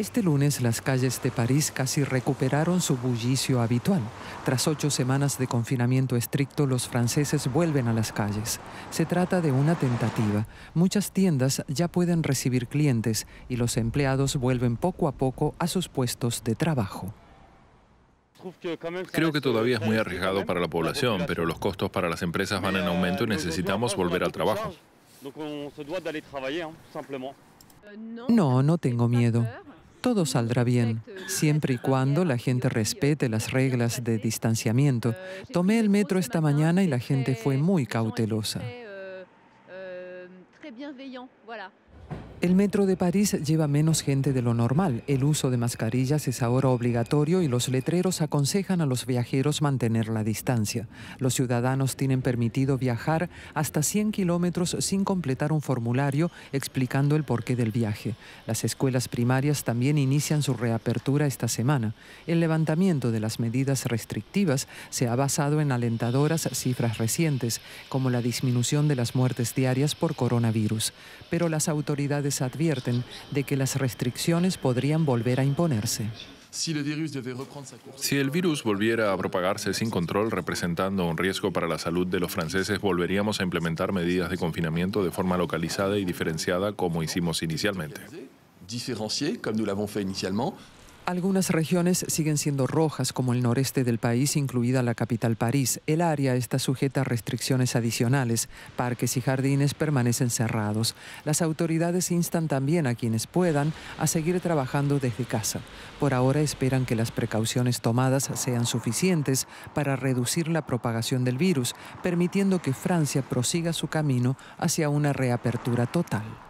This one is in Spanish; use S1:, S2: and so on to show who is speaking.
S1: Este lunes las calles de París casi recuperaron su bullicio habitual. Tras ocho semanas de confinamiento estricto, los franceses vuelven a las calles. Se trata de una tentativa. Muchas tiendas ya pueden recibir clientes y los empleados vuelven poco a poco a sus puestos de trabajo.
S2: Creo que todavía es muy arriesgado para la población, pero los costos para las empresas van en aumento y necesitamos volver al trabajo.
S1: No, no tengo miedo. Todo saldrá bien, siempre y cuando la gente respete las reglas de distanciamiento. Tomé el metro esta mañana y la gente fue muy cautelosa. El metro de París lleva menos gente de lo normal. El uso de mascarillas es ahora obligatorio y los letreros aconsejan a los viajeros mantener la distancia. Los ciudadanos tienen permitido viajar hasta 100 kilómetros sin completar un formulario explicando el porqué del viaje. Las escuelas primarias también inician su reapertura esta semana. El levantamiento de las medidas restrictivas se ha basado en alentadoras cifras recientes, como la disminución de las muertes diarias por coronavirus. Pero las autoridades advierten de que las restricciones podrían volver a imponerse. Si
S2: el virus volviera a propagarse sin control, representando un riesgo para la salud de los franceses, volveríamos a implementar medidas de confinamiento de forma localizada y diferenciada como hicimos inicialmente.
S1: Algunas regiones siguen siendo rojas, como el noreste del país, incluida la capital París. El área está sujeta a restricciones adicionales. Parques y jardines permanecen cerrados. Las autoridades instan también a quienes puedan a seguir trabajando desde casa. Por ahora esperan que las precauciones tomadas sean suficientes para reducir la propagación del virus, permitiendo que Francia prosiga su camino hacia una reapertura total.